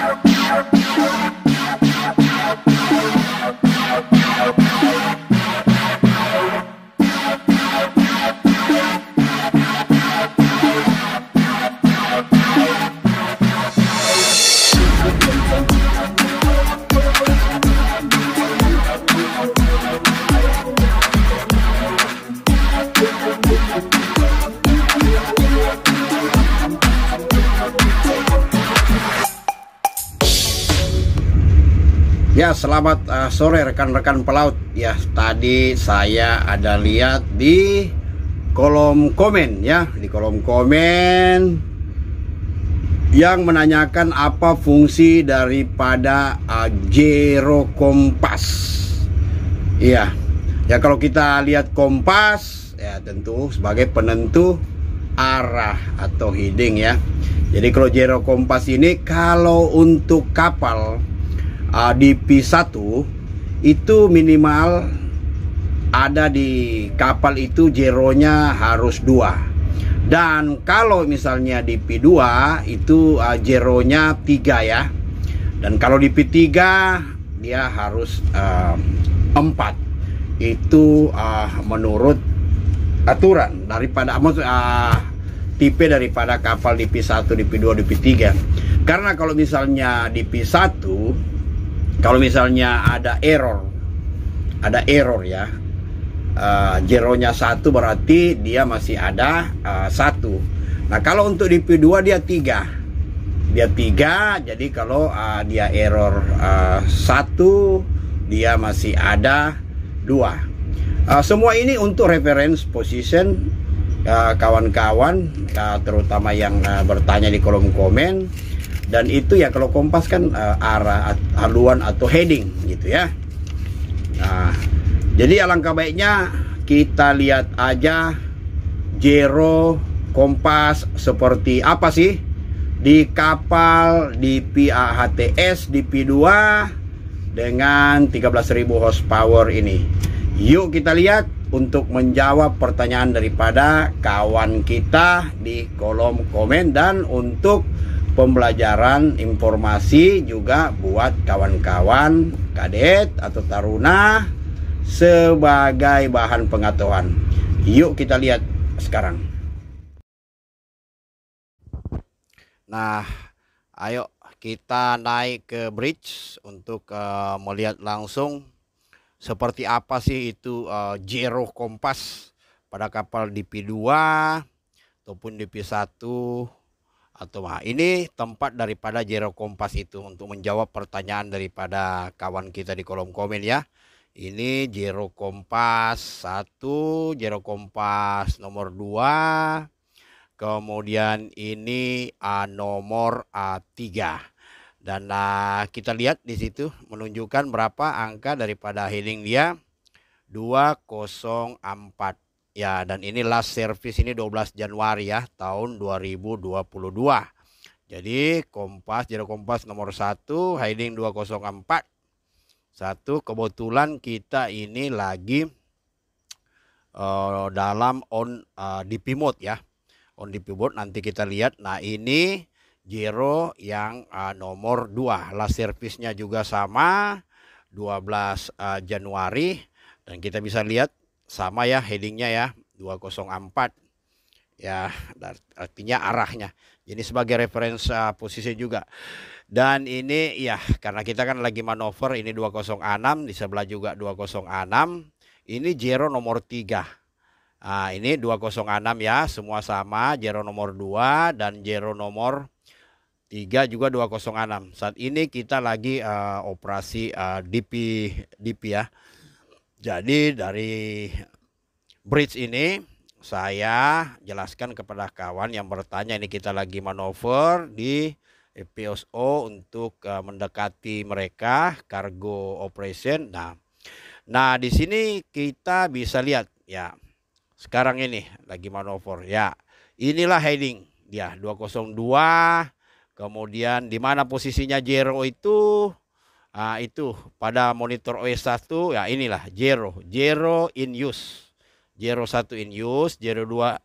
Thank you. Ya, selamat uh, sore rekan-rekan pelaut. Ya, tadi saya ada lihat di kolom komen ya, di kolom komen yang menanyakan apa fungsi daripada uh, gyro kompas. Ya Ya kalau kita lihat kompas ya tentu sebagai penentu arah atau heading ya. Jadi kalau gyro kompas ini kalau untuk kapal uh, di P1 itu minimal ada di kapal itu jeronya harus dua dan kalau misalnya di P2 itu uh, ah, jeronya tiga ya dan kalau di P3 dia harus uh, empat itu uh, menurut aturan daripada uh, tipe daripada kapal di P1, di P2, di P3 karena kalau misalnya di P1 kalau misalnya ada error ada error ya uh, satu berarti dia masih ada uh, satu nah kalau untuk di P2 dia tiga dia tiga jadi kalau uh, dia error uh, satu dia masih ada dua uh, semua ini untuk reference position kawan-kawan uh, uh, terutama yang uh, bertanya di kolom komen dan itu ya kalau kompas kan uh, arah haluan atau heading gitu ya nah, jadi alangkah ya baiknya kita lihat aja jero kompas seperti apa sih di kapal di PAHTS di P2 dengan 13.000 horsepower ini yuk kita lihat untuk menjawab pertanyaan daripada kawan kita di kolom komen dan untuk pembelajaran informasi juga buat kawan-kawan kadet atau taruna sebagai bahan pengetahuan. Yuk kita lihat sekarang. Nah, ayo kita naik ke bridge untuk uh, melihat langsung seperti apa sih itu uh, jero kompas pada kapal DP2 ataupun DP1 atau nah, ini tempat daripada Jero Kompas itu untuk menjawab pertanyaan daripada kawan kita di kolom komen ya. Ini Jero Kompas 1, Jero Kompas nomor 2. Kemudian ini A nomor A3. Dan nah, kita lihat di situ menunjukkan berapa angka daripada healing dia. 204 Ya, dan ini last service ini 12 Januari ya, tahun 2022. Jadi kompas, jero kompas nomor 1, heading 204. Satu, kebetulan kita ini lagi uh, dalam on uh, eh, DP mode ya. On DP mode nanti kita lihat. Nah ini Jero yang uh, nomor 2. Last service-nya juga sama 12 uh, Januari. Dan kita bisa lihat sama ya headingnya ya 204 ya artinya arahnya ini sebagai referensi uh, posisi juga dan ini ya karena kita kan lagi manuver ini 206 di sebelah juga 206 ini zero nomor 3 Nah, ini 206 ya, semua sama, zero nomor 2 dan zero nomor 3 juga 206. Saat ini kita lagi uh, operasi uh, DP DP ya. Jadi dari bridge ini saya jelaskan kepada kawan yang bertanya ini kita lagi manuver di PSO untuk eh, mendekati mereka cargo operation. Nah, nah di sini kita bisa lihat ya. Sekarang ini lagi manuver ya. Inilah heading dia 202 kemudian di mana posisinya Jero itu uh, itu pada monitor OS 1 ya inilah zero zero in use zero satu in use zero dua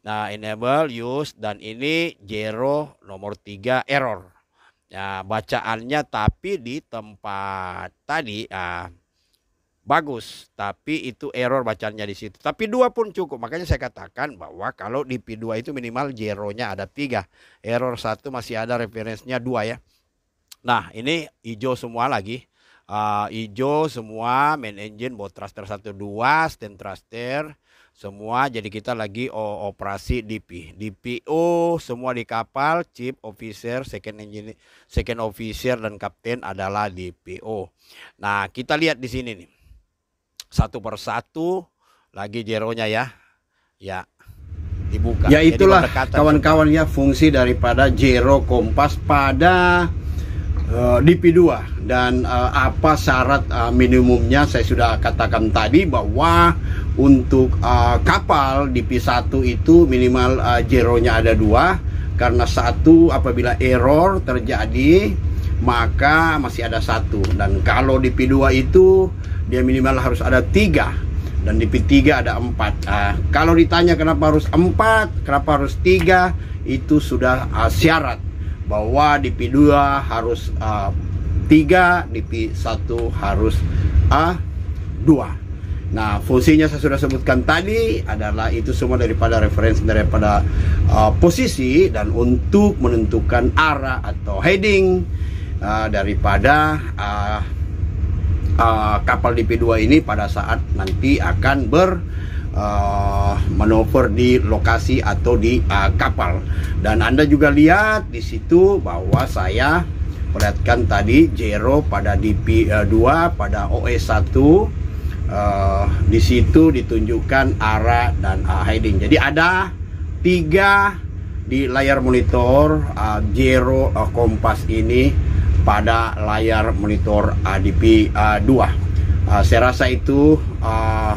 nah enable use dan ini zero nomor tiga error ya bacaannya tapi di tempat tadi uh, bagus tapi itu error bacanya di situ tapi dua pun cukup makanya saya katakan bahwa kalau di P2 itu minimal zeronya ada tiga error satu masih ada referensinya dua ya Nah ini hijau semua lagi. Uh, hijau semua, main engine, baut thruster 1, 2, stand thruster, semua. Jadi kita lagi operasi DP. DPO semua di kapal, chief officer, second engine, second officer dan kapten adalah DPO. Nah kita lihat di sini nih. Satu per satu, lagi jeronya ya. Ya, dibuka. Ya itulah kawan-kawan ya fungsi daripada jero kompas pada DP eh, di 2 dan uh, apa syarat uh, minimumnya saya sudah katakan tadi bahwa untuk uh, kapal di P1 itu minimal uh, nya ada dua karena satu apabila error terjadi maka masih ada satu dan kalau di P2 itu dia minimal harus ada tiga dan di P3 ada empat uh, kalau ditanya kenapa harus empat kenapa harus tiga itu sudah uh, syarat bahwa di P2 harus uh, 3, di P1 harus uh, A2. Nah, fungsinya saya sudah sebutkan tadi adalah itu semua daripada referensi daripada uh, posisi dan untuk menentukan arah atau heading uh, daripada uh, uh, kapal DP2 ini pada saat nanti akan ber uh, di lokasi atau di uh, kapal dan Anda juga lihat di situ bahwa saya perlihatkan tadi Jero pada DP2 uh, eh, pada OE1 uh, di situ ditunjukkan arah dan uh, heading jadi ada tiga di layar monitor uh, Jero uh, kompas ini pada layar monitor ADP uh, 2 uh, saya rasa itu uh,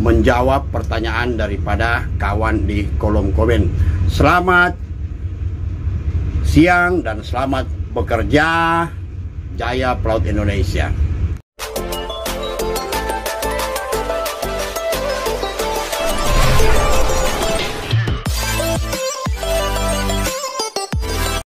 menjawab pertanyaan daripada kawan di kolom komen. Selamat siang dan selamat bekerja. Jaya Pelaut Indonesia.